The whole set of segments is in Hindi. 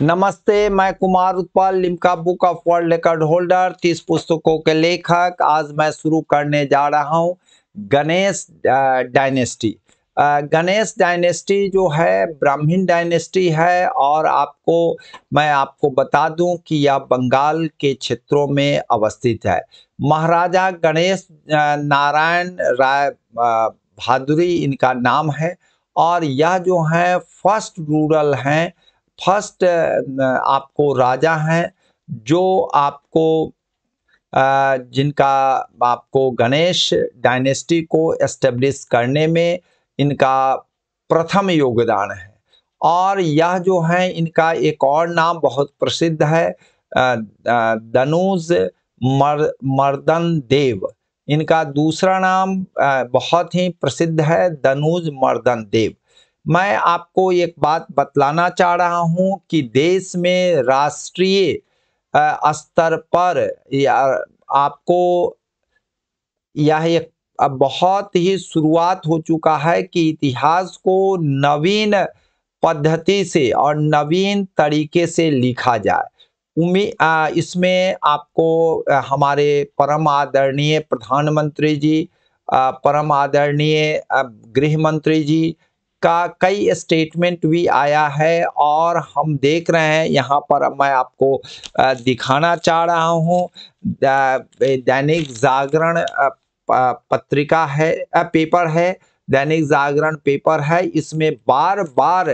नमस्ते मैं Kumar Utpal Limca book of world record holder तीस पुस्तकों के लेखक आज मैं शुरू करने जा रहा हूँ गणेश डायनेस्टी गणेश डायनेस्टी जो है ब्राह्मण डायनेस्टी है और आपको मैं आपको बता दूं कि यह बंगाल के क्षेत्रों में अवस्थित है महाराजा गणेश नारायण राय भादुरी इनका नाम है और यह जो है फर्स्ट रूरल हैं फर्स्ट आपको राजा हैं जो आपको जिनका आपको गणेश डायनेस्टी को एस्टेब्लिश करने में इनका प्रथम योगदान है और यह जो है इनका एक और नाम बहुत प्रसिद्ध है दनुज मर मर्दन देव इनका दूसरा नाम बहुत ही प्रसिद्ध है दनुज मर्दन देव मैं आपको एक बात बतलाना चाह रहा हूं कि देश में राष्ट्रीय स्तर पर आपको यह एक बहुत ही शुरुआत हो चुका है कि इतिहास को नवीन पद्धति से और नवीन तरीके से लिखा जाए उम्मीद इसमें आपको हमारे परम आदरणीय प्रधानमंत्री जी परम आदरणीय गृह मंत्री जी का कई स्टेटमेंट भी आया है और हम देख रहे हैं यहाँ पर मैं आपको दिखाना चाह रहा हूँ दैनिक जागरण पत्रिका है पेपर है दैनिक जागरण पेपर है इसमें बार बार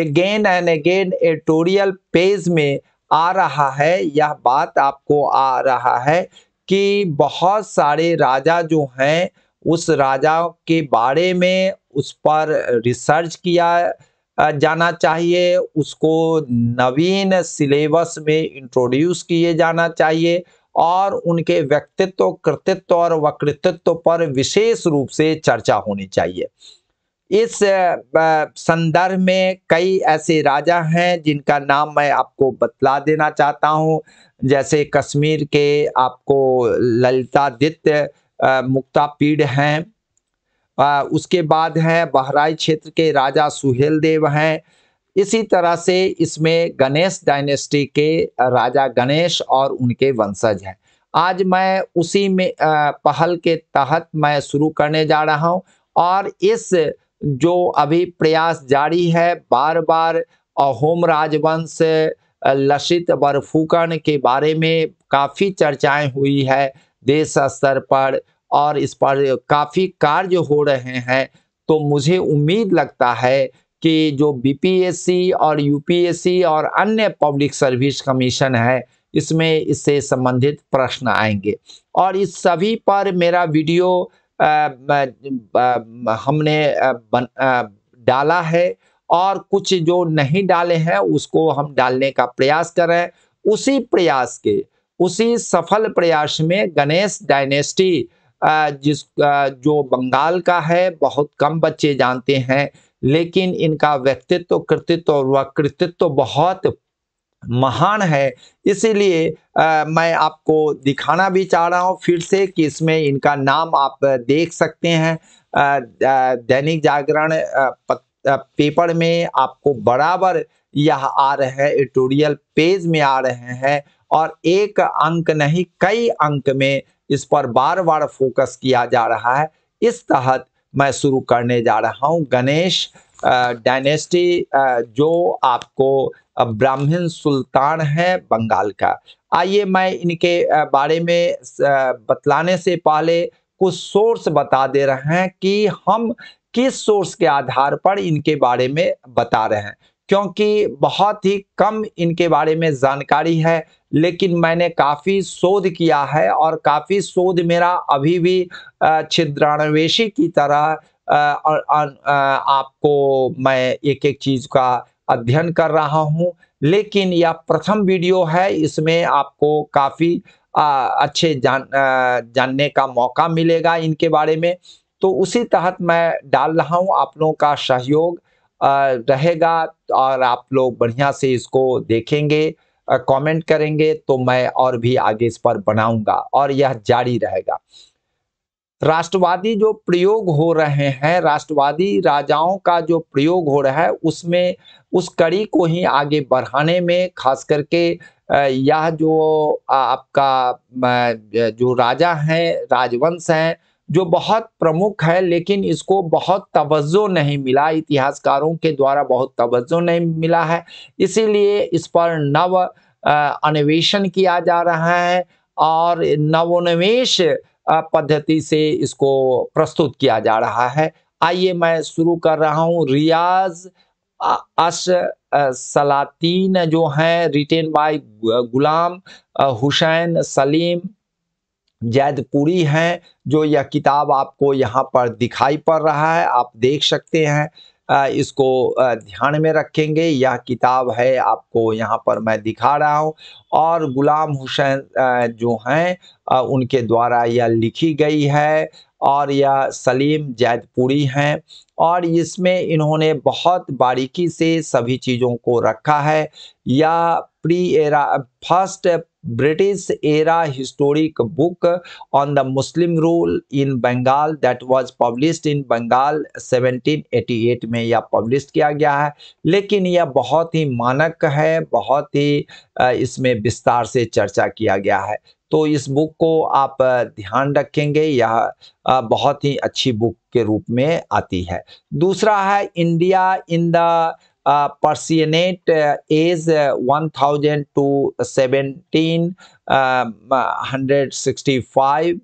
again and again editorial page में आ रहा है यह बात आपको आ रहा है कि बहुत सारे राजा जो हैं उस राजा के बारे में उस पर रिसर्च किया जाना चाहिए उसको नवीन सिलेबस में इंट्रोड्यूस किए जाना चाहिए और उनके व्यक्तित्व कृतित्व और वकृतित्व पर विशेष रूप से चर्चा होनी चाहिए इस संदर्भ में कई ऐसे राजा हैं जिनका नाम मैं आपको बतला देना चाहता हूं जैसे कश्मीर के आपको ललितादित्य मुक्तापीड हैं उसके बाद हैं बहराई क्षेत्र के राजा सुहेल देव हैं इसी तरह से इसमें गणेश डायनेस्टी के राजा गणेश और उनके वंशज हैं आज मैं उसी में पहल के तहत मैं शुरू करने जा रहा हूं और इस जो अभी प्रयास जारी है बार बार अहोम राजवंश लसित बरफुकन के बारे में काफ़ी चर्चाएं हुई है देश स्तर पर और इस पर काफ़ी कार्य हो रहे हैं तो मुझे उम्मीद लगता है कि जो बीपीएससी और यूपीएससी और अन्य पब्लिक सर्विस कमीशन है इसमें इससे संबंधित प्रश्न आएंगे और इस सभी पर मेरा वीडियो आ, आ, आ, हमने बन, डाला है और कुछ जो नहीं डाले हैं उसको हम डालने का प्रयास कर रहे हैं उसी प्रयास के उसी सफल प्रयास में गणेश डायनेस्टी जिस जो बंगाल का है बहुत कम बच्चे जानते हैं लेकिन इनका व्यक्तित्व कृतित्व और कृतित्व बहुत महान है इसीलिए मैं आपको दिखाना भी चाह रहा हूँ फिर से कि इसमें इनका नाम आप देख सकते हैं दैनिक जागरण पेपर में आपको बराबर यह आ रहे हैं एडिटोरियल पेज में आ रहे हैं और एक अंक नहीं कई अंक में इस पर बार बार फोकस किया जा रहा है इस तहत मैं शुरू करने जा रहा हूँ गणेश डायनेस्टी जो आपको ब्राह्मण सुल्तान है बंगाल का आइए मैं इनके बारे में बतलाने से पहले कुछ सोर्स बता दे रहे हैं कि हम किस सोर्स के आधार पर इनके बारे में बता रहे हैं क्योंकि बहुत ही कम इनके बारे में जानकारी है लेकिन मैंने काफ़ी शोध किया है और काफ़ी शोध मेरा अभी भी छिद्रणवेशी की तरह आपको मैं एक एक चीज़ का अध्ययन कर रहा हूँ लेकिन यह प्रथम वीडियो है इसमें आपको काफ़ी अच्छे जान जानने का मौका मिलेगा इनके बारे में तो उसी तहत मैं डाल रहा हूँ आप लोगों का सहयोग रहेगा और आप लोग बढ़िया से इसको देखेंगे कमेंट करेंगे तो मैं और भी आगे इस पर बनाऊंगा और यह जारी रहेगा राष्ट्रवादी जो प्रयोग हो रहे हैं राष्ट्रवादी राजाओं का जो प्रयोग हो रहा है उसमें उस कड़ी को ही आगे बढ़ाने में खास करके यह जो आपका जो राजा हैं राजवंश हैं जो बहुत प्रमुख है लेकिन इसको बहुत तवज्जो नहीं मिला इतिहासकारों के द्वारा बहुत तवज्जो नहीं मिला है इसीलिए इस पर नव अन्वेषण किया जा रहा है और नवोन्वेश पद्धति से इसको प्रस्तुत किया जा रहा है आइए मैं शुरू कर रहा हूँ रियाज अस सलातीन जो हैं रिटेन बाय गुलाम हुसैन सलीम जैदपुरी हैं जो यह किताब आपको यहाँ पर दिखाई पड़ रहा है आप देख सकते हैं इसको ध्यान में रखेंगे यह किताब है आपको यहाँ पर मैं दिखा रहा हूँ और गुलाम हुसैन जो हैं उनके द्वारा यह लिखी गई है और यह सलीम जैदपुरी हैं और इसमें इन्होंने बहुत बारीकी से सभी चीज़ों को रखा है यह pre era first British era historic book on the Muslim rule in Bengal that was published in Bengal 1788 में यह पब्लिश किया गया है लेकिन यह बहुत ही मानक है बहुत ही इसमें विस्तार से चर्चा किया गया है तो इस बुक को आप ध्यान रखेंगे यह बहुत ही अच्छी बुक के रूप में आती है दूसरा है India in the uh, persianate uh, is uh, 1000 to 1765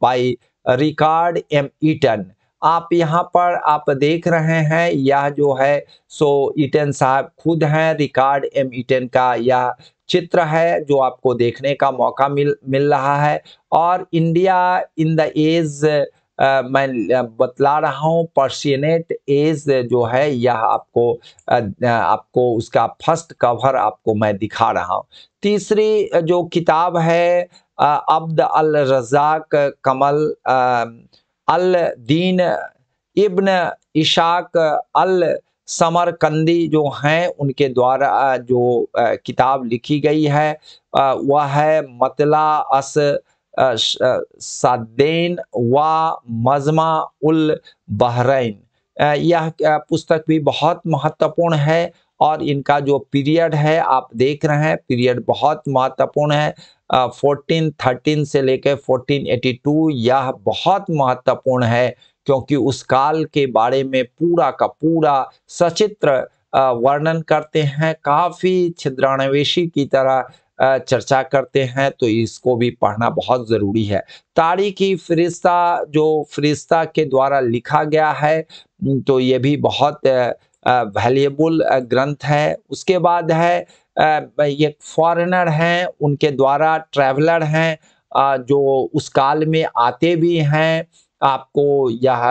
by Richard M Eaton आप यहाँ पर आप देख रहे हैं यह जो है सो ईटन साहब खुद हैं रिकार्ड एम ईटन का यह चित्र है जो आपको देखने का मौका मिल मिल रहा है और India in the age ah, मैं बतला रहा हूँ पर्सिनेट एज जो है यह आपको आ, आपको उसका फर्स्ट कवर आपको मैं दिखा रहा हूँ तीसरी जो किताब है अब्द अल रजाक कमल अल दीन इब्न इशाक अल समरकंदी जो हैं उनके द्वारा जो किताब लिखी गई है वह है मतला अस सादेन व मजमा उल बहरीन यह पुस्तक भी बहुत महत्वपूर्ण है और इनका जो पीरियड है आप देख रहे हैं पीरियड बहुत महत्वपूर्ण है फोर्टीन थर्टीन से लेकर फोर्टीन एटी टू यह बहुत महत्वपूर्ण है क्योंकि उस काल के बारे में पूरा का पूरा सचित्र वर्णन करते हैं काफ़ी छिद्राणवेशी की तरह चर्चा करते हैं तो इसको भी पढ़ना बहुत ज़रूरी है तारीखी फरिश्ता जो फरिश्ता के द्वारा लिखा गया है तो ये भी बहुत वैल्यूबल ग्रंथ है उसके बाद है ये फॉरेनर हैं उनके द्वारा ट्रैवलर हैं जो उस काल में आते भी हैं आपको यह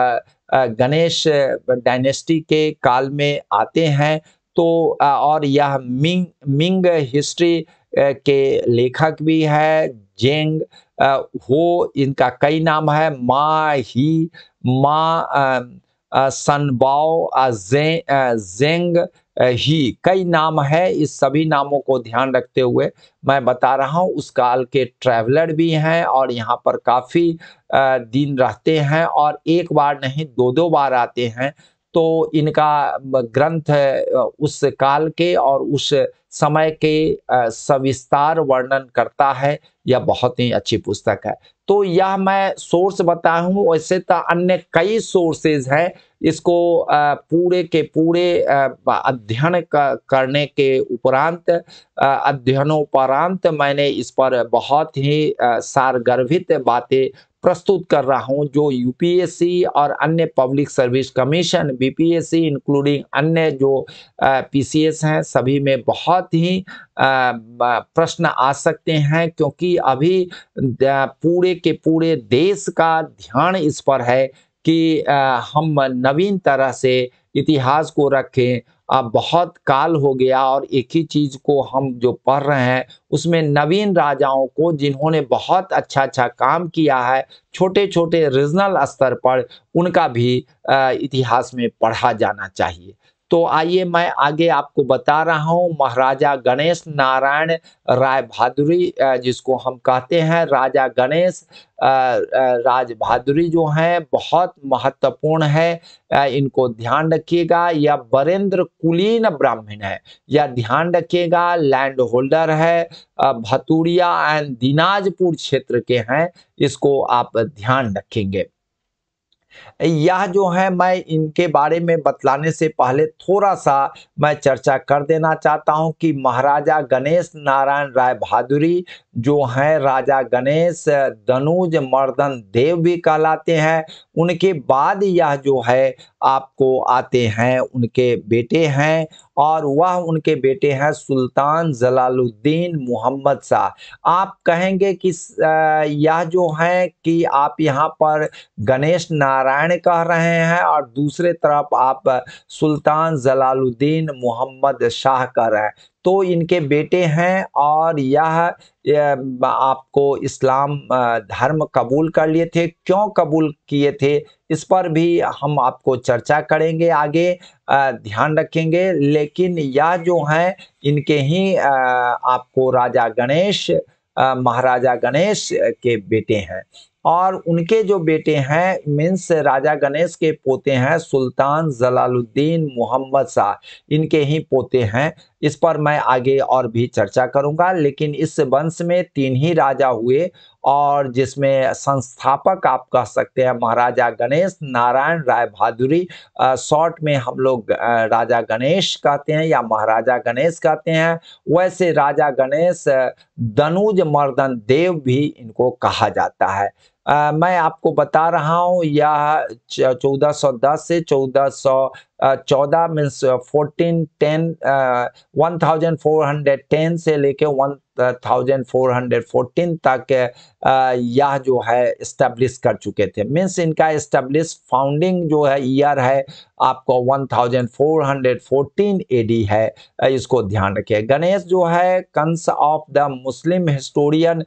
गणेश डायनेस्टी के काल में आते हैं तो और यह मिंग मिंग हिस्ट्री के लेखक भी है जेंग हो इनका कई नाम है मा ही मा सनबाओ जे, जेंग ही कई नाम है इस सभी नामों को ध्यान रखते हुए मैं बता रहा हूँ उस काल के ट्रैवलर भी हैं और यहाँ पर काफ़ी दिन रहते हैं और एक बार नहीं दो दो बार आते हैं तो इनका ग्रंथ उस काल के और उस समय के सविस्तार वर्णन करता है यह बहुत ही अच्छी पुस्तक है तो यह मैं सोर्स बता हूँ वैसे तो अन्य कई सोर्सेज हैं इसको पूरे के पूरे अध्ययन करने के उपरांत अध्ययनोपरांत मैंने इस पर बहुत ही सारगर्भित बातें प्रस्तुत कर रहा हूं जो यूपीएससी और अन्य public service commission BPSC including अन्य जो पीसीएस हैं सभी में बहुत ही प्रश्न आ सकते हैं क्योंकि अभी पूरे के पूरे देश का ध्यान इस पर है कि हम नवीन तरह से इतिहास को रखें अब बहुत काल हो गया और एक ही चीज़ को हम जो पढ़ रहे हैं उसमें नवीन राजाओं को जिन्होंने बहुत अच्छा अच्छा काम किया है छोटे छोटे रीजनल स्तर पर उनका भी इतिहास में पढ़ा जाना चाहिए तो आइए मैं आगे आपको बता रहा हूँ महाराजा गणेश नारायण राय भादुरी जिसको हम कहते हैं राजा गणेश राज भादुरी जो हैं बहुत महत्वपूर्ण है इनको ध्यान रखिएगा यह बरेंद्र कुलीन ब्राह्मण है यह ध्यान रखिएगा लैंड होल्डर है भतुरिया एंड दिनाजपुर क्षेत्र के हैं इसको आप ध्यान रखेंगे यह जो है मैं इनके बारे में बतलाने से पहले थोड़ा सा मैं चर्चा कर देना चाहता हूं कि महाराजा गणेश नारायण राय बहादुरी जो हैं राजा गणेश दनुज मर्दन देव भी कहलाते हैं उनके बाद यह जो है आपको आते हैं उनके बेटे हैं और वह उनके बेटे हैं सुल्तान जलालुद्दीन मोहम्मद शाह आप कहेंगे कि यह जो है कि आप यहाँ पर गणेश नारायण कह रहे हैं और दूसरे तरफ आप सुल्तान जलालुद्दीन मोहम्मद शाह कह रहे हैं तो इनके बेटे हैं और यह आपको इस्लाम धर्म कबूल कर लिए थे क्यों कबूल किए थे इस पर भी हम आपको चर्चा करेंगे आगे ध्यान रखेंगे लेकिन यह जो है इनके ही आपको राजा गणेश महाराजा गणेश के बेटे हैं और उनके जो बेटे हैं मीन्स राजा गणेश के पोते हैं सुल्तान जलालुद्दीन मोहम्मद शाह इनके ही पोते हैं इस पर मैं आगे और भी चर्चा करूंगा लेकिन इस वंश में तीन ही राजा हुए और जिसमें संस्थापक आप कह सकते हैं महाराजा गणेश नारायण राय भादुरी शॉर्ट में हम लोग राजा गणेश कहते हैं या महाराजा गणेश कहते हैं वैसे राजा गणेश दनुज मर्दन देव भी इनको कहा जाता है आ, मैं आपको बता रहा हूं यह चौदह सौ दस से चौदह सौ चौदह means fourteen ten one thousand four hundred ten से लेके वन 1414 तक यह जो है इस्टेब्लिश कर चुके थे मीन्स इनका इस्टेब्लिश फाउंडिंग जो है ईयर है आपको 1414 एडी है इसको ध्यान रखें गणेश जो है Kans of the Muslim historian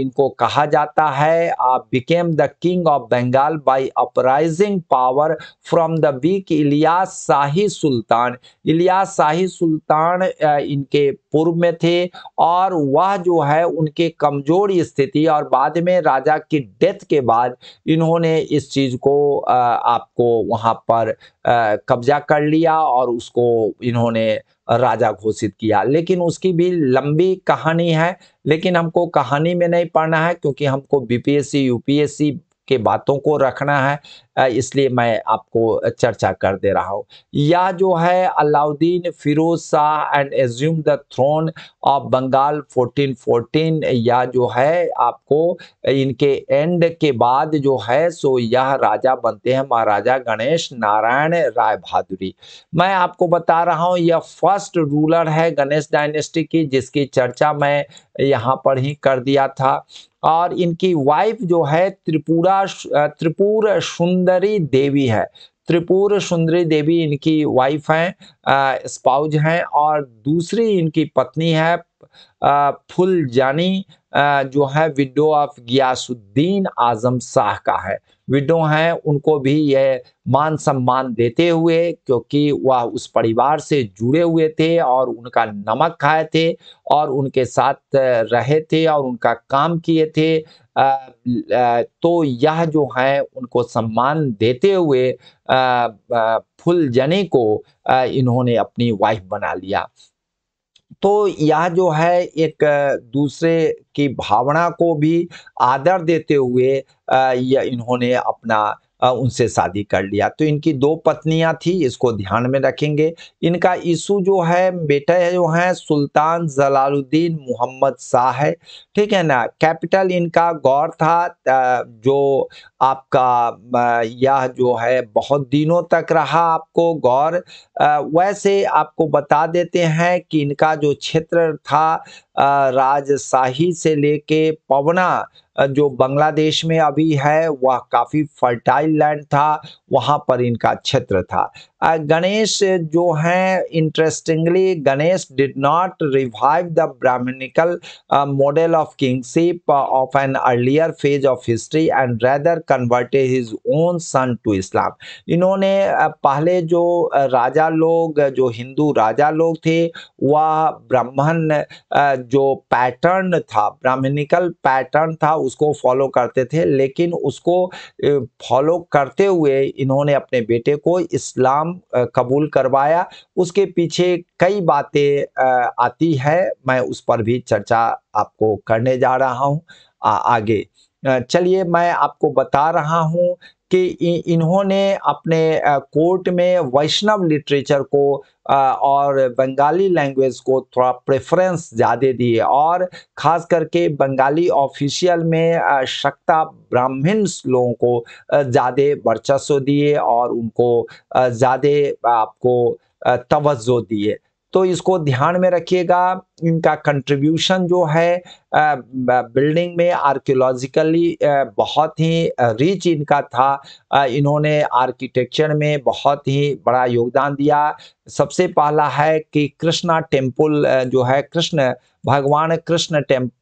इनको कहा जाता है आप became the king of Bengal by uprising power from the weak Ilyas Shahi sultan Ilyas Shahi sultan इनके पूर्व में थे और वह जो है उनके कमजोर स्थिति और बाद में राजा की डेथ के बाद इन्होंने इस चीज को आपको वहां पर कब्जा कर लिया और उसको इन्होंने राजा घोषित किया लेकिन उसकी भी लंबी कहानी है लेकिन हमको कहानी में नहीं पढ़ना है क्योंकि हमको बीपीएससी यूपीएससी के बातों को रखना है इसलिए मैं आपको चर्चा कर दे रहा हूँ या जो है Alauddin Firoz Shah and assume the throne of Bengal 1414 या जो है आपको इनके एंड के बाद जो है सो यह राजा बनते हैं महाराजा गणेश नारायण राय बहादुरी मैं आपको बता रहा हूँ यह फर्स्ट रूलर है गणेश डायनेस्टी की जिसकी चर्चा मैं यहाँ पर ही कर दिया था और इनकी वाइफ जो है त्रिपुरा त्रिपुर सुंदर सुंदरी देवी है त्रिपुर सुंदरी देवी इनकी वाइफ हैं स्पाउज हैं और दूसरी इनकी पत्नी है फुल जानी जो है विडो ऑफ गियासुद्दीन आजम शाह का है विडो हैं उनको भी यह मान सम्मान देते हुए क्योंकि वह उस परिवार से जुड़े हुए थे और उनका नमक खाए थे और उनके साथ रहे थे और उनका काम किए थे तो यह जो है उनको सम्मान देते हुए फुल जने को इन्होंने अपनी वाइफ बना लिया तो यह जो है एक दूसरे की भावना को भी आदर देते हुए यह इन्होंने अपना उनसे शादी कर लिया तो इनकी दो पत्नियां थी इसको ध्यान में रखेंगे इनका इशू जो है बेटा जो है सुल्तान जलालुद्दीन मोहम्मद शाह है ठीक है ना कैपिटल इनका गौर था जो आपका यह जो है बहुत दिनों तक रहा आपको गौर वैसे आपको बता देते हैं कि इनका जो क्षेत्र था राजशाही से लेके पवना जो बांग्लादेश में अभी है वह काफ़ी फर्टाइल लैंड था वहां पर इनका क्षेत्र था गणेश uh, uh, जो हैं interestingly Ganesh did not revive the brahmanical model of kingship of an earlier phase of history and rather converted his own son to Islam इन्होंने uh, पहले जो राजा लोग जो हिंदू राजा लोग थे वह ब्राह्मण जो पैटर्न था ब्राह्मणिकल पैटर्न था उसको फॉलो करते थे लेकिन उसको फॉलो करते हुए इन्होंने अपने बेटे को इस्लाम कबूल करवाया उसके पीछे कई बातें आती है मैं उस पर भी चर्चा आपको करने जा रहा हूँ आगे चलिए मैं आपको बता रहा हूँ कि इन्होंने अपने कोर्ट में वैष्णव लिटरेचर को और बंगाली लैंग्वेज को थोड़ा प्रेफरेंस ज़्यादा दिए और ख़ास करके बंगाली ऑफिशियल में शक्ता ब्राह्मण्स लोगों को ज़्यादा वर्चस्व दिए और उनको ज़्यादा आपको तवज्जो दिए तो इसको ध्यान में रखिएगा इनका कंट्रीब्यूशन जो है बिल्डिंग में आर्कियोलॉजिकली बहुत ही रिच इनका था इन्होंने आर्किटेक्चर में बहुत ही बड़ा योगदान दिया सबसे पहला है कि कृष्णा टेम्पल जो है कृष्ण भगवान कृष्ण टेम्प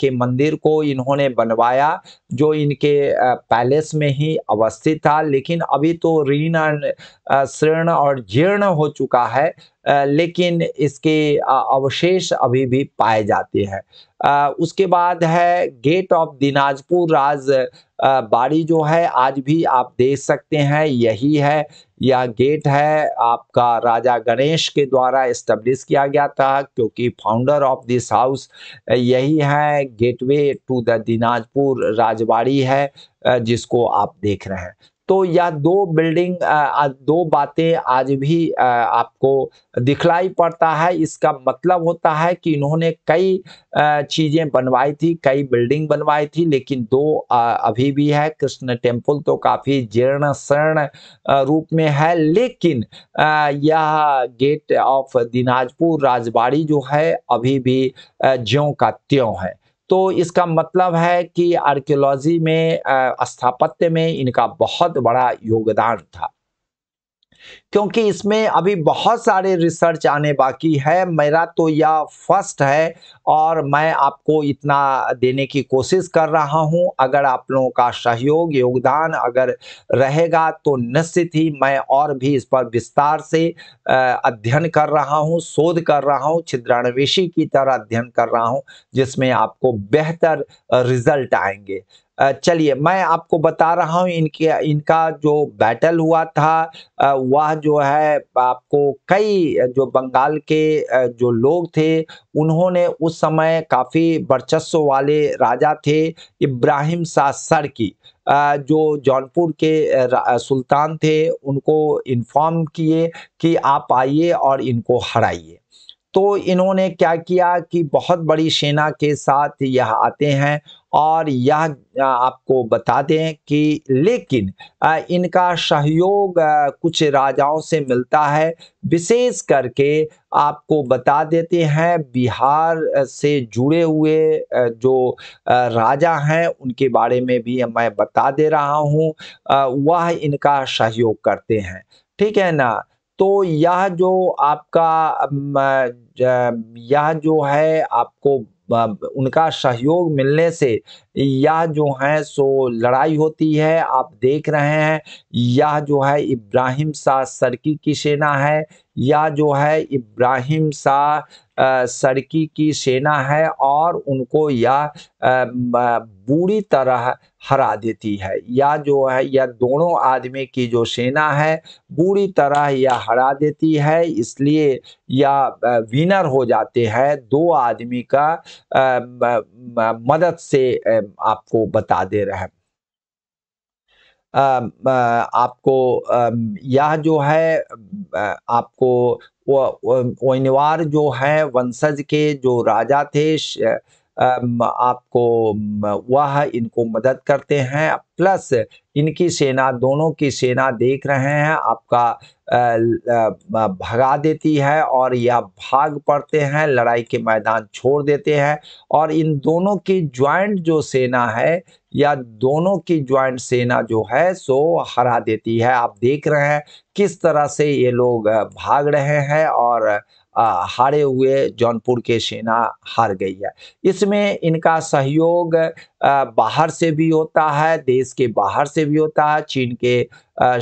के मंदिर को इन्होंने बनवाया जो इनके पैलेस में ही अवस्थित था लेकिन अभी तो ऋण शीर्ण और जीर्ण हो चुका है लेकिन इसके अवशेष अभी भी पाए जाते हैं उसके बाद है गेट ऑफ दिनाजपुर राज बाड़ी जो है आज भी आप देख सकते हैं यही है यह गेट है आपका राजा गणेश के द्वारा इस्टेब्लिश किया गया था क्योंकि फाउंडर ऑफ दिस हाउस यही है gateway to the Dinajpur Rajbari है जिसको आप देख रहे हैं तो यह दो बिल्डिंग दो बातें आज भी आपको दिखलाई पड़ता है इसका मतलब होता है कि इन्होंने कई चीजें बनवाई थी कई बिल्डिंग बनवाई थी लेकिन दो अभी भी है कृष्ण टेम्पल तो काफी जीर्ण शर्ण रूप में है लेकिन यह गेट ऑफ दिनाजपुर राजबाड़ी जो है अभी भी ज्यो का त्यों है तो इसका मतलब है कि आर्कियोलॉजी में स्थापत्य में इनका बहुत बड़ा योगदान था क्योंकि इसमें अभी बहुत सारे रिसर्च आने बाकी है मेरा तो यह फर्स्ट है और मैं आपको इतना देने की कोशिश कर रहा हूं अगर आप लोगों का सहयोग योगदान अगर रहेगा तो निश्चित ही मैं और भी इस पर विस्तार से अध्ययन कर रहा हूं शोध कर रहा हूं छिद्रणवेशी की तरह अध्ययन कर रहा हूं जिसमें आपको बेहतर रिजल्ट आएंगे चलिए मैं आपको बता रहा हूँ इनके इनका जो बैटल हुआ था वह जो है आपको कई जो बंगाल के जो लोग थे उन्होंने उस समय काफ़ी वर्चस्व वाले राजा थे इब्राहिम शाह की जो जौनपुर के सुल्तान थे उनको इन्फॉर्म किए कि आप आइए और इनको हराइए तो इन्होंने क्या किया कि बहुत बड़ी सेना के साथ यह आते हैं और यह आपको बता दें कि लेकिन इनका सहयोग कुछ राजाओं से मिलता है विशेष करके आपको बता देते हैं बिहार से जुड़े हुए जो राजा हैं उनके बारे में भी मैं बता दे रहा हूं वह इनका सहयोग करते हैं ठीक है ना तो यह जो आपका यह जो है आपको उनका सहयोग मिलने से यह जो है सो लड़ाई होती है आप देख रहे हैं यह जो है इब्राहिम शाह सरकी की सेना है या जो है इब्राहिम शाह सड़की की सेना है और उनको यह बुरी तरह हरा देती है या जो है यह दोनों आदमी की जो सेना है बुरी तरह यह हरा देती है इसलिए यह विनर हो जाते हैं दो आदमी का मदद से आपको बता दे रहे हैं आपको यह जो है आपको ओनिवार जो है वंशज के जो राजा थे आपको वह इनको मदद करते हैं प्लस इनकी सेना दोनों की सेना देख रहे हैं आपका भगा देती है और यह भाग पड़ते हैं लड़ाई के मैदान छोड़ देते हैं और इन दोनों की ज्वाइंट जो सेना है या दोनों की ज्वाइंट सेना जो है सो हरा देती है आप देख रहे हैं किस तरह से ये लोग भाग रहे हैं और हारे हुए जौनपुर के सेना हार गई है इसमें इनका सहयोग बाहर से भी होता है देश के बाहर से भी होता है चीन के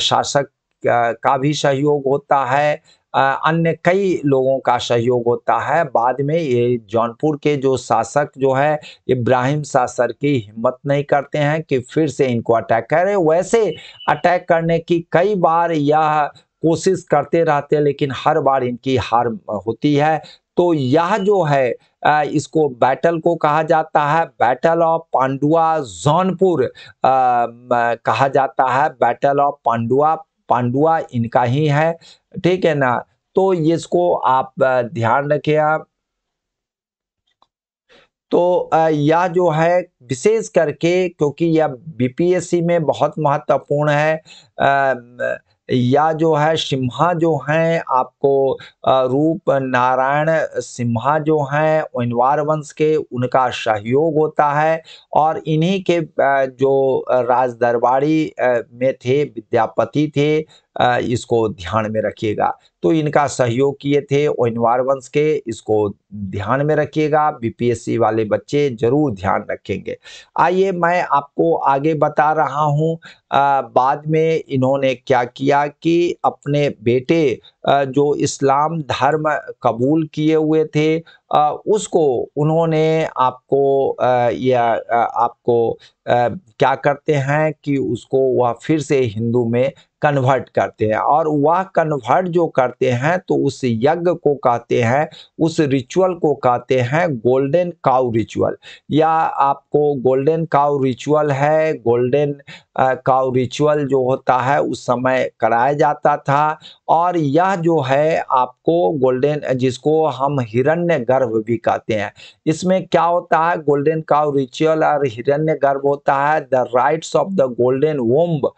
शासक का भी सहयोग होता है अन्य कई लोगों का सहयोग होता है बाद में ये जौनपुर के जो शासक जो है इब्राहिम शासर की हिम्मत नहीं करते हैं कि फिर से इनको अटैक करें वैसे अटैक करने की कई बार यह कोशिश करते रहते हैं लेकिन हर बार इनकी हार होती है तो यह जो है इसको बैटल को कहा जाता है बैटल ऑफ पांडुआ जौनपुर कहा जाता है बैटल ऑफ पांडुआ पांडुआ इनका ही है ठीक है ना तो ये इसको आप ध्यान रखें आप तो यह जो है विशेष करके क्योंकि यह बीपीएससी में बहुत महत्वपूर्ण है या जो है सिम्हा जो हैं आपको रूप नारायण सिम्हा जो हैं ओनवार वंश के उनका सहयोग होता है और इन्हीं के जो राजदरबारी में थे विद्यापति थे इसको ध्यान में रखिएगा तो इनका सहयोग किए थे ओनवार वंश के इसको ध्यान में रखिएगा बीपीएससी वाले बच्चे जरूर ध्यान रखेंगे आइए मैं आपको आगे बता रहा हूँ बाद में इन्होंने क्या किया कि अपने बेटे जो इस्लाम धर्म कबूल किए हुए थे उसको उन्होंने आपको या आपको क्या करते हैं कि उसको वह फिर से हिंदू में कन्वर्ट करते हैं और वह कन्वर्ट जो करते हैं तो उस यज्ञ को कहते हैं उस रिचुअल को कहते हैं गोल्डन काउ रिचुअल या आपको गोल्डन काउ रिचुअल है गोल्डन काउ रिचुअल जो होता है उस समय कराया जाता था और यह जो है आपको गोल्डन जिसको हम हिरण्य गर्भ भी कहते हैं इसमें क्या होता है गोल्डन काउ रिचुअल और हिरण्य गर्भ होता है the rites of the golden womb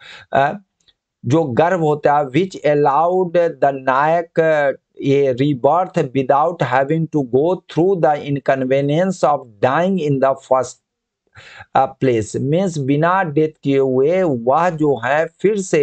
जो गर्भ होता है विच अलाउड द नायक ये rebirth without having to go through the inconvenience of dying in the first place means बिना डेथ किए हुए वह जो है फिर से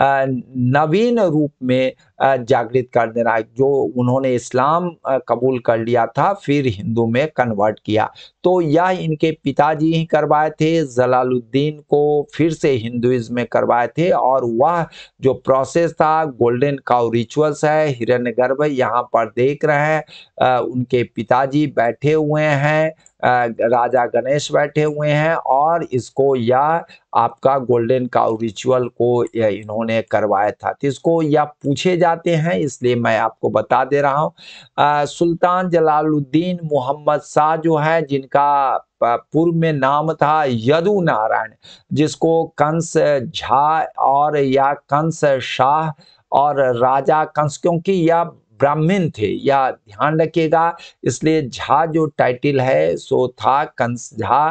नवीन रूप में जागृत कर देना जो उन्होंने इस्लाम कबूल कर लिया था फिर हिंदू में कन्वर्ट किया तो यह इनके पिताजी ही करवाए थे जलालुद्दीन को फिर से हिंदुइज्म में करवाए थे और वह जो प्रोसेस था गोल्डन काउ रिचुअल्स है गर्भ यहाँ पर देख रहे हैं उनके पिताजी बैठे हुए हैं राजा गणेश बैठे हुए हैं और इसको यह आपका गोल्डन काउ रिचुअल को इन्होंने करवाया था तो इसको यह पूछे जा जाते हैं इसलिए मैं आपको बता दे रहा हूँ सुल्तान जलालुद्दीन मोहम्मद शाह जो है जिनका पूर्व में नाम था यदु नारायण जिसको कंस झा और या कंस शाह और राजा कंस क्योंकि यह ब्राह्मण थे या ध्यान रखिएगा इसलिए झा जो टाइटल है सो था कंस झा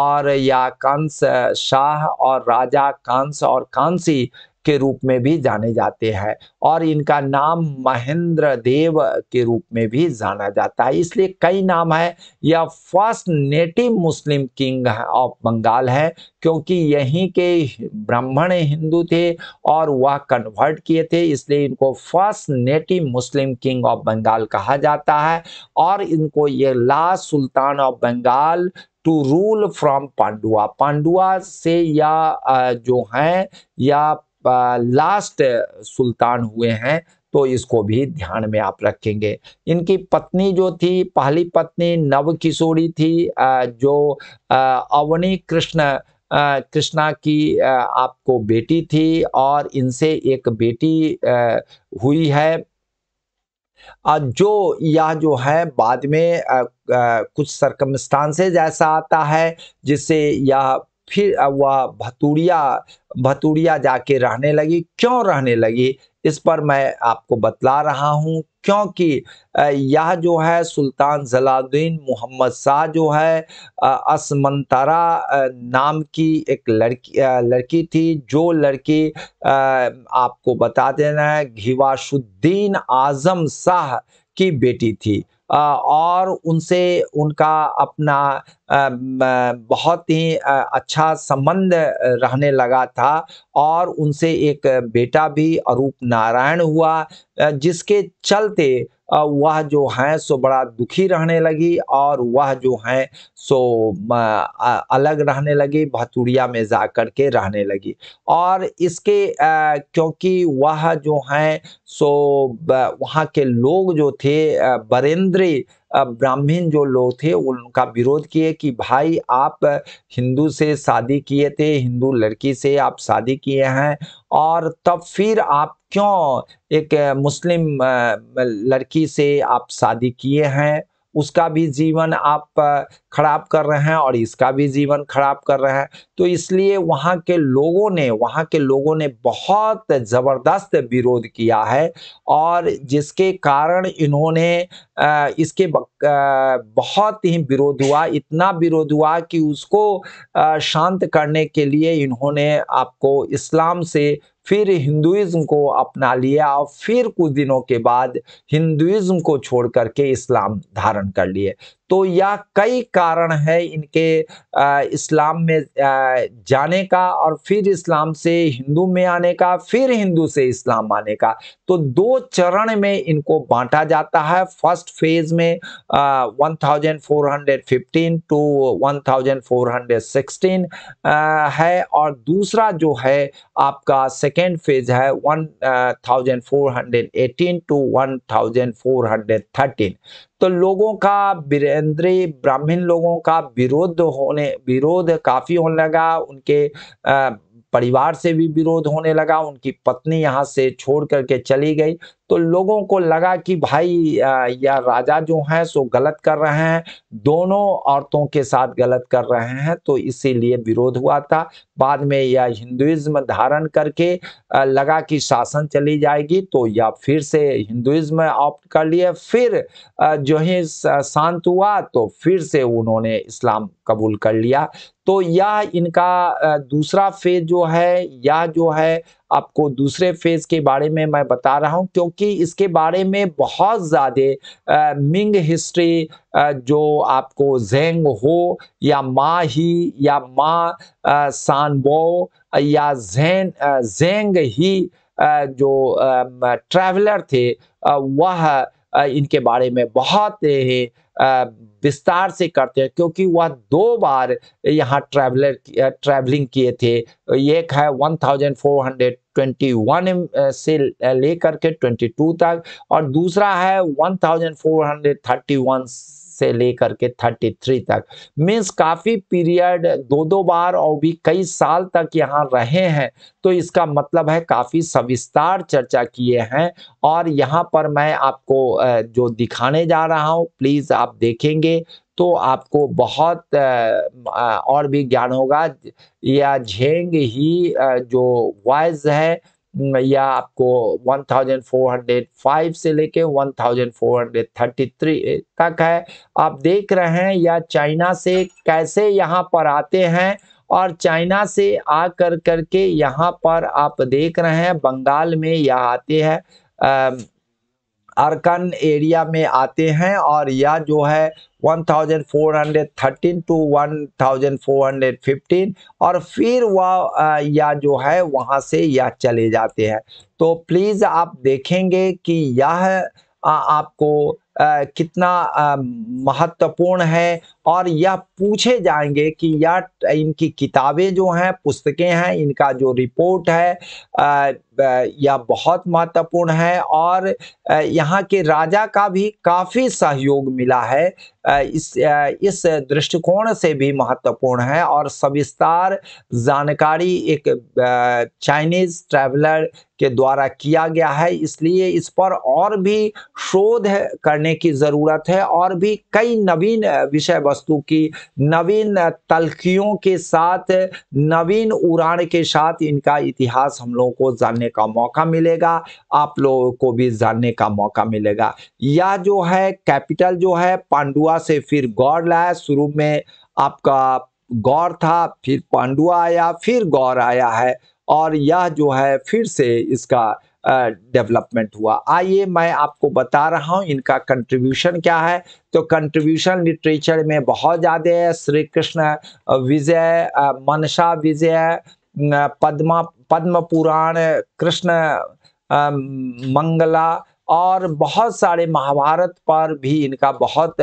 और या कंस शाह और राजा कंस और कांसी के रूप में भी जाने जाते हैं और इनका नाम महेंद्र देव के रूप में भी जाना जाता है इसलिए कई नाम है यह first native Muslim king of Bengal है क्योंकि यहीं के ब्राह्मण हिंदू थे और वह कन्वर्ट किए थे इसलिए इनको first native Muslim king of Bengal कहा जाता है और इनको ये last sultan of Bengal to rule from Pandua Pandua से या जो हैं या लास्ट सुल्तान हुए हैं तो इसको भी ध्यान में आप रखेंगे इनकी पत्नी जो थी पहली पत्नी नव किशोरी थी जो अवनी कृष्ण कृष्णा की आपको बेटी थी और इनसे एक बेटी हुई है जो यह जो है बाद में कुछ सरकमस्टांसेज ऐसा आता है जिससे यह फिर वह भतूरिया भतूरिया जाके रहने लगी क्यों रहने लगी इस पर मैं आपको बतला रहा हूँ क्योंकि यह जो है सुल्तान जलाद्दीन मोहम्मद शाह जो है असमंतरा नाम की एक लड़की लड़की थी जो लड़की आपको बता देना है घिवाशुद्दीन आजम शाह की बेटी थी और उनसे उनका अपना बहुत ही अच्छा संबंध रहने लगा था और उनसे एक बेटा भी अरूप नारायण हुआ जिसके चलते वह जो है सो बड़ा दुखी रहने लगी और वह जो है सो अलग रहने लगी भतुड़िया में जा कर के रहने लगी और इसके क्योंकि वह जो है सो वहाँ के लोग जो थे बरेंद्र शूद्र ब्राह्मीण जो लोग थे उनका विरोध किए कि भाई आप हिंदू से शादी किए थे हिंदू लड़की से आप शादी किए हैं और तब फिर आप क्यों एक मुस्लिम लड़की से आप शादी किए हैं उसका भी जीवन आप खराब कर रहे हैं और इसका भी जीवन खराब कर रहे हैं तो इसलिए वहाँ के लोगों ने वहाँ के लोगों ने बहुत ज़बरदस्त विरोध किया है और जिसके कारण इन्होंने इसके बहुत ही विरोध हुआ इतना विरोध हुआ कि उसको शांत करने के लिए इन्होंने आपको इस्लाम से फिर हिंदुइज्म को अपना लिया और फिर कुछ दिनों के बाद हिंदुइज्म को छोड़ करके इस्लाम धारण कर लिए तो यह कई कारण है इनके इस्लाम में जाने का और फिर इस्लाम से हिंदू में आने का फिर हिंदू से इस्लाम आने का तो दो चरण में इनको बांटा जाता है फर्स्ट फेज में आ, 1415 टू 1416 आ, है और दूसरा जो है आपका सेकेंड फेज है 1418 टू 1413 तो लोगों का वीरेंद्र ब्राह्मण लोगों का विरोध होने विरोध काफी होने लगा उनके परिवार से भी विरोध होने लगा उनकी पत्नी यहाँ से छोड़ करके चली गई तो लोगों को लगा कि भाई या राजा जो है सो गलत कर रहे हैं दोनों औरतों के साथ गलत कर रहे हैं तो इसीलिए विरोध हुआ था बाद में यह हिंदुइज्म धारण करके लगा कि शासन चली जाएगी तो या फिर से हिंदुइज्म ऑप्ट कर लिए फिर जो है शांत हुआ तो फिर से उन्होंने इस्लाम कबूल कर लिया तो यह इनका दूसरा फेज जो है यह जो है आपको दूसरे फेज के बारे में मैं बता रहा हूं क्योंकि इसके बारे में बहुत ज़्यादा मिंग हिस्ट्री जो आपको जेंग हो या मा ही या मा सानबो या जेन जेंग ही जो ट्रैवलर थे वह इनके बारे में बहुत विस्तार से करते हैं क्योंकि वह दो बार यहाँ ट्रैवलर ट्रैवलिंग किए थे एक है 1421 से लेकर के 22 तक और दूसरा है 1431 से लेकर के 33 तक मीन्स काफ़ी पीरियड दो दो बार और भी कई साल तक यहाँ रहे हैं तो इसका मतलब है काफ़ी सविस्तार चर्चा किए हैं और यहाँ पर मैं आपको जो दिखाने जा रहा हूँ प्लीज़ आप देखेंगे तो आपको बहुत और भी ज्ञान होगा या झेंग ही जो वॉइस है या आपको 1405 से लेके 1433 तक है आप देख रहे हैं या चाइना से कैसे यहाँ पर आते हैं और चाइना से आ कर करके यहाँ पर आप देख रहे हैं बंगाल में यह आते हैं अरकन एरिया में आते हैं और यह जो है 1413 टू 1415 और फिर वह या जो है वहां से यह चले जाते हैं तो प्लीज़ आप देखेंगे कि यह आपको आ, कितना महत्वपूर्ण है और यह पूछे जाएंगे कि यह इनकी किताबें जो हैं पुस्तकें हैं इनका जो रिपोर्ट है यह बहुत महत्वपूर्ण है और यहाँ के राजा का भी काफ़ी सहयोग मिला है इस इस दृष्टिकोण से भी महत्वपूर्ण है और सविस्तार जानकारी एक चाइनीज ट्रैवलर के द्वारा किया गया है इसलिए इस पर और भी शोध करने करने की ज़रूरत है और भी कई नवीन विषय वस्तु की नवीन तलखियों के साथ नवीन उड़ान के साथ इनका इतिहास हम लोगों को जानने का मौका मिलेगा आप लोगों को भी जानने का मौका मिलेगा यह जो है कैपिटल जो है पांडुआ से फिर गौर लाया शुरू में आपका गौर था फिर पांडुआ आया फिर गौर आया है और यह जो है फिर से इसका डेवलपमेंट हुआ आइए मैं आपको बता रहा हूँ इनका कंट्रीब्यूशन क्या है तो कंट्रीब्यूशन लिटरेचर में बहुत ज़्यादा है श्री कृष्ण विजय मनसा विजय पद्मा पद्म पुराण कृष्ण मंगला और बहुत सारे महाभारत पर भी इनका बहुत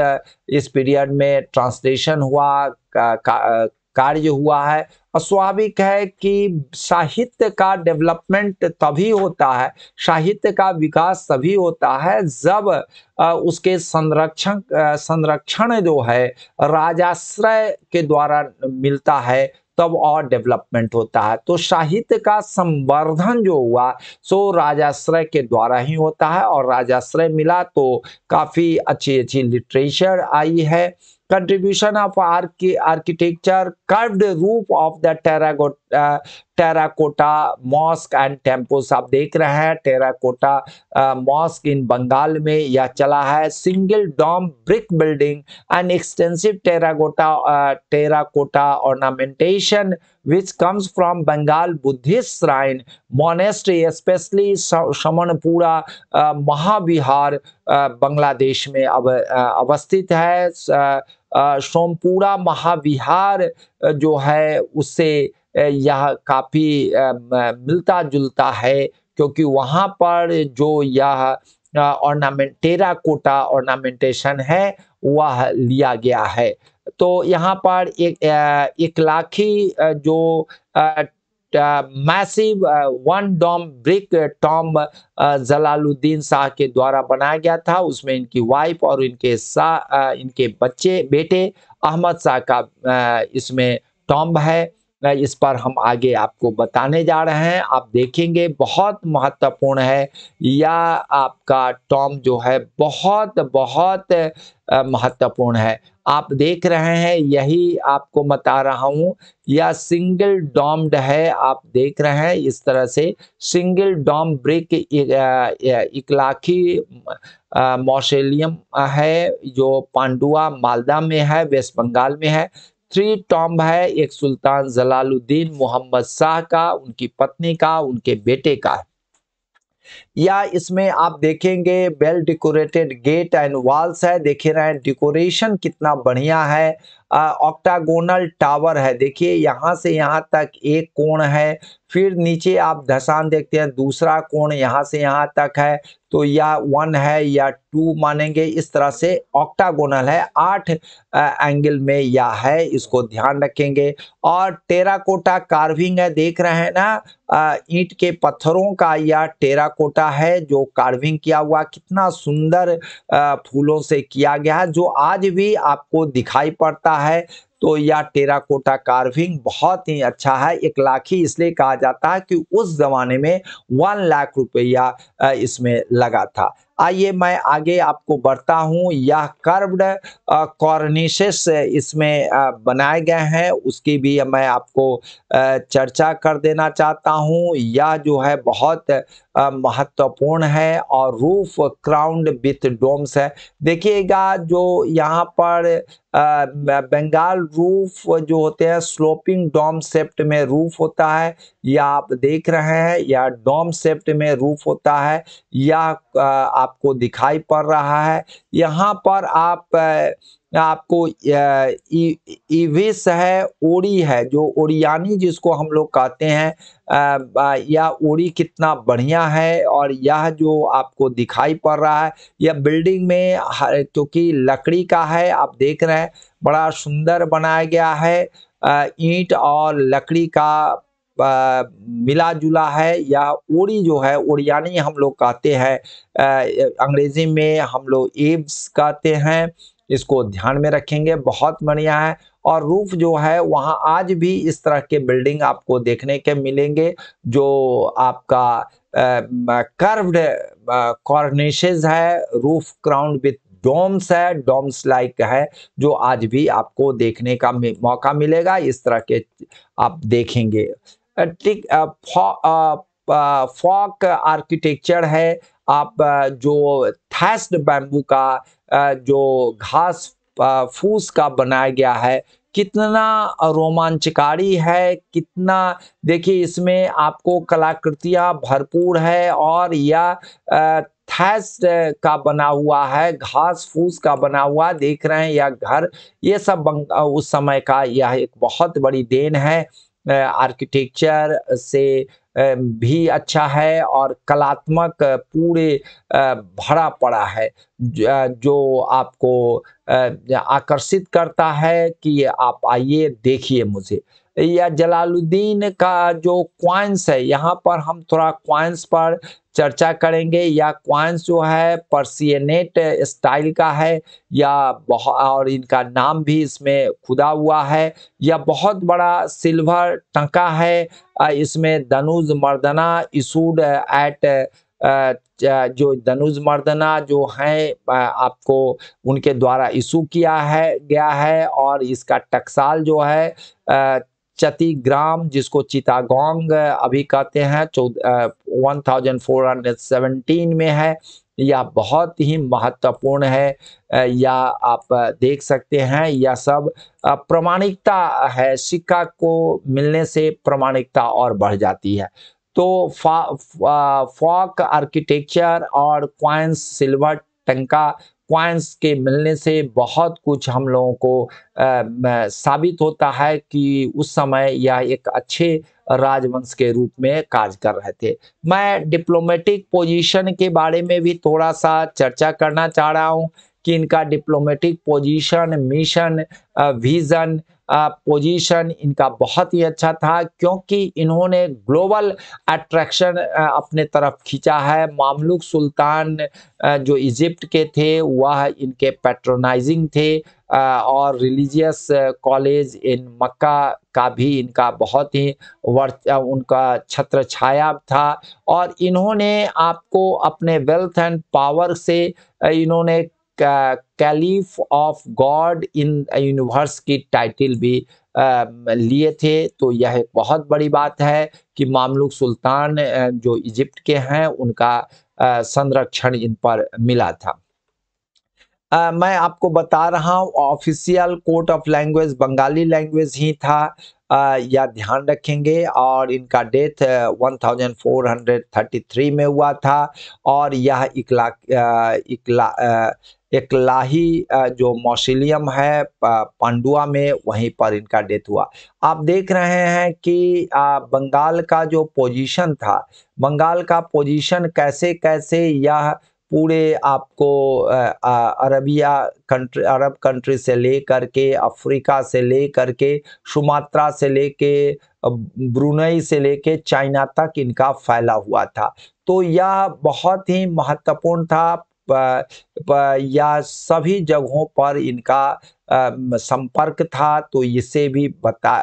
इस पीरियड में ट्रांसलेशन हुआ का, का, कार्य हुआ है और स्वाभाविक है कि साहित्य का डेवलपमेंट तभी होता है साहित्य का विकास तभी होता है जब उसके संरक्षण संरक्षण जो है राजाश्रय के द्वारा मिलता है तब और डेवलपमेंट होता है तो साहित्य का संवर्धन जो हुआ सो राजाश्रय के द्वारा ही होता है और राजाश्रय मिला तो काफ़ी अच्छी अच्छी लिटरेचर आई है contribution of archi architecture, curved roof of the terracotta, uh, terracotta mosque and temples आप देख रहे हैं टेराकोटा मॉस्क इन बंगाल में यह चला है single dome brick building and extensive terracotta terracotta ornamentation which comes from Bengal Buddhist shrine monastery, especially Shamanpura, uh, Mahabihar, uh, Bangladesh में अव, अवस्थित है सोमपुरा महाविहार जो है उससे यह काफ़ी मिलता जुलता है क्योंकि वहाँ पर जो यह ऑर्नामेंटेरा कोटा ऑर्नामेंटेशन है वह लिया गया है तो यहाँ पर एक एक लाखी जो massive one dome brick tomb Jalaluddin Shah के द्वारा बनाया गया था उसमें इनकी वाइफ और इनके शाह uh, इनके बच्चे बेटे अहमद शाह का uh, इसमें टॉम्ब है इस पर हम आगे आपको बताने जा रहे हैं आप देखेंगे बहुत महत्वपूर्ण है या आपका टॉम जो है बहुत बहुत uh, महत्वपूर्ण है आप देख रहे हैं यही आपको बता रहा हूं या सिंगल डॉम्ड है आप देख रहे हैं इस तरह से single dome brick Eklakhi mausoleum है जो पांडुआ मालदा में है वेस्ट बंगाल में है थ्री टॉम्ब है एक सुल्तान जलालुद्दीन मोहम्मद शाह का उनकी पत्नी का उनके बेटे का या इसमें आप देखेंगे well decorated gate and walls है देखे रहे हैं डेकोरेशन कितना बढ़िया है ऑक्टागोनल टावर है देखिए यहाँ से यहाँ तक एक कोण है फिर नीचे आप धसान देखते हैं दूसरा कोण यहाँ से यहाँ तक है तो या वन है या टू मानेंगे इस तरह से ऑक्टागोनल है आठ एंगल में या है इसको ध्यान रखेंगे और टेराकोटा कार्विंग है देख रहे हैं ना ईंट के पत्थरों का या टेराकोटा लगता है जो कार्विंग किया हुआ कितना सुंदर फूलों से किया गया जो आज भी आपको दिखाई पड़ता है तो यह टेराकोटा कार्विंग बहुत ही अच्छा है एक लाखी इसलिए कहा जाता है कि उस जमाने में वन लाख रुपया इसमें लगा था आइए मैं आगे आपको बढ़ता हूँ यह कर्व्ड कॉर्निशेस इसमें बनाए गए हैं उसकी भी मैं आपको चर्चा कर देना चाहता हूँ यह जो है बहुत महत्वपूर्ण है और रूफ क्राउंड विथ डोम्स है देखिएगा जो यहाँ पर बंगाल रूफ जो होते हैं स्लोपिंग डोम सेप्ट में रूफ होता है या आप देख रहे हैं या डोम सेप्ट में रूफ होता है या आपको दिखाई पड़ रहा है यहाँ पर आप आ, आपको इविस है ओरी है जो ओरियानी जिसको हम लोग कहते हैं यह ओरी कितना बढ़िया है और यह जो आपको दिखाई पड़ रहा है यह बिल्डिंग में क्योंकि लकड़ी का है आप देख रहे हैं बड़ा सुंदर बनाया गया है ईंट और लकड़ी का मिला जुला है या ओरी जो है ओरियानी हम लोग कहते हैं अंग्रेजी में हम लोग एब्स कहते हैं इसको ध्यान में रखेंगे बहुत बढ़िया है और रूफ जो है वहाँ आज भी इस तरह के बिल्डिंग आपको देखने के मिलेंगे जो आपका कर्व्ड कॉर्निशेज है रूफ क्राउंड विथ डोम्स है डोम्स लाइक है जो आज भी आपको देखने का मौका मिलेगा इस तरह के आप देखेंगे ठीक फॉक आर्किटेक्चर है आप जो थैस्ड बैम्बू का जो घास फूस का बनाया गया है कितना रोमांचकारी है कितना देखिए इसमें आपको कलाकृतियाँ भरपूर है और यह थैस का बना हुआ है घास फूस का बना हुआ देख रहे हैं यह घर ये सब उस समय का यह एक बहुत बड़ी देन है आर्किटेक्चर से भी अच्छा है और कलात्मक पूरे भरा पड़ा है जो आपको आकर्षित करता है कि आप आइए देखिए मुझे या जलालुद्दीन का जो क्वाइंस है यहाँ पर हम थोड़ा क्वाइंस पर चर्चा करेंगे या क्वाइंस जो है पर्सियनेट स्टाइल का है या बहुत और इनका नाम भी इसमें खुदा हुआ है या बहुत बड़ा सिल्वर टंका है इसमें दनुज मर्दना इशूड एट जो दनुज मर्दना जो हैं आपको उनके द्वारा इशू किया है गया है और इसका टकसाल जो है चतिग्राम जिसको चितागोंग अभी कहते हैं one thousand four hundred seventeen में है यह बहुत ही महत्वपूर्ण है या आप देख सकते हैं यह सब प्रमाणिकता है सिक्का को मिलने से प्रमाणिकता और बढ़ जाती है तो फॉक आर्किटेक्चर और क्वाइंस सिल्वर टंका क्वाइंस के मिलने से बहुत कुछ हम लोगों को आ, साबित होता है कि उस समय यह एक अच्छे राजवंश के रूप में कार्य कर रहे थे मैं डिप्लोमेटिक पोजीशन के बारे में भी थोड़ा सा चर्चा करना चाह रहा हूँ कि इनका diplomatic position mission vision position इनका बहुत ही अच्छा था क्योंकि इन्होंने ग्लोबल अट्रैक्शन अपने तरफ खींचा है मामलुक सुल्तान जो इजिप्ट के थे वह इनके पैट्रोनाइजिंग थे और रिलीजियस कॉलेज इन मक्का का भी इनका बहुत ही वर् उनका छत्र छाया था और इन्होंने आपको अपने वेल्थ एंड पावर से इन्होंने caliph of God in universe की टाइटल भी um, लिए थे तो यह एक बहुत बड़ी बात है कि मामलुक सुल्तान जो इजिप्ट के हैं उनका संरक्षण इन पर मिला था आ, मैं आपको बता रहा हूँ official court of language Bengali language ही था या ध्यान रखेंगे और इनका डेथ 1433 में हुआ था और यह इकला इकला एक लाही जो मौसिलियम है पांडुआ में वहीं पर इनका डेथ हुआ आप देख रहे हैं कि बंगाल का जो पोजीशन था बंगाल का पोजीशन कैसे कैसे यह पूरे आपको अरबिया कंट्री अरब कंट्री से ले के अफ्रीका से ले के सुमात्रा से ले ब्रुनई से ले कर चाइना तक इनका फैला हुआ था तो यह बहुत ही महत्वपूर्ण था या सभी जगहों पर इनका संपर्क था तो इसे भी पता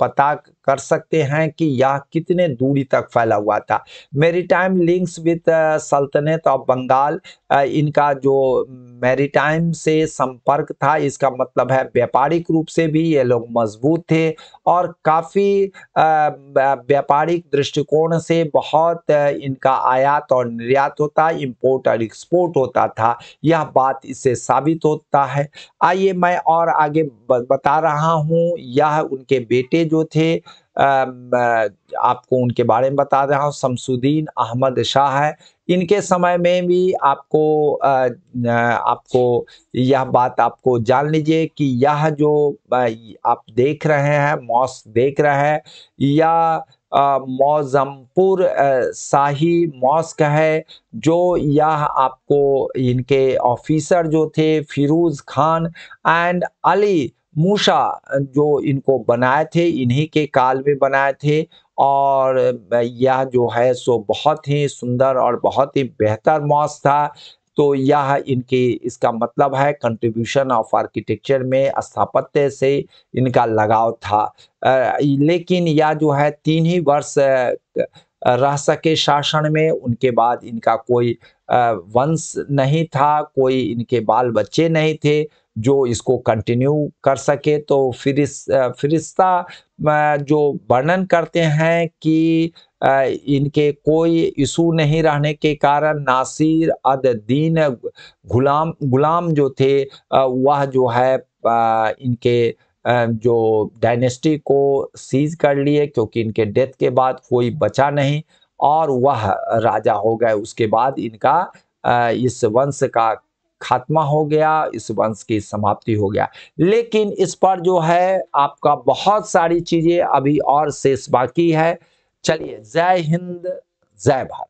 पता कर सकते हैं कि यह कितने दूरी तक फैला हुआ था मेरी टाइम लिंक्स विद सल्तनत ऑफ बंगाल इनका जो मैरीटाइम से संपर्क था इसका मतलब है व्यापारिक रूप से भी ये लोग मजबूत थे और काफ़ी uh, व्यापारिक दृष्टिकोण से बहुत uh, इनका आयात और निर्यात होता इंपोर्ट और एक्सपोर्ट होता था यह बात इससे साबित होता है आइए मैं और आगे बता रहा हूँ यह उनके बेटे जो थे आपको उनके बारे में बता रहा हूँ शमसुद्दीन अहमद शाह है इनके समय में भी आपको आपको यह बात आपको जान लीजिए कि यह जो आप देख रहे हैं मॉस्क देख रहे हैं यह मौजमपुर शाही मॉस्क है जो यह आपको इनके ऑफिसर जो थे फिरोज़ खान एंड अली मूसा जो इनको बनाए थे इन्हीं के काल में बनाए थे और यह जो है सो बहुत ही सुंदर और बहुत ही बेहतर मॉस था तो यह इनके इसका मतलब है कंट्रीब्यूशन ऑफ आर्किटेक्चर में स्थापत्य से इनका लगाव था लेकिन यह जो है तीन ही वर्ष रह सके शासन में उनके बाद इनका कोई वंश नहीं था कोई इनके बाल बच्चे नहीं थे जो इसको कंटिन्यू कर सके तो फिर फिरिस्ता जो वर्णन करते हैं कि इनके कोई इशू नहीं रहने के कारण नासिर अद दीन गुलाम गुलाम जो थे वह जो है इनके जो डायनेस्टी को सीज कर लिए क्योंकि इनके डेथ के बाद कोई बचा नहीं और वह राजा हो गए उसके बाद इनका इस वंश का खात्मा हो गया इस वंश की समाप्ति हो गया लेकिन इस पर जो है आपका बहुत सारी चीजें अभी और शेष बाकी है चलिए जय हिंद जय भारत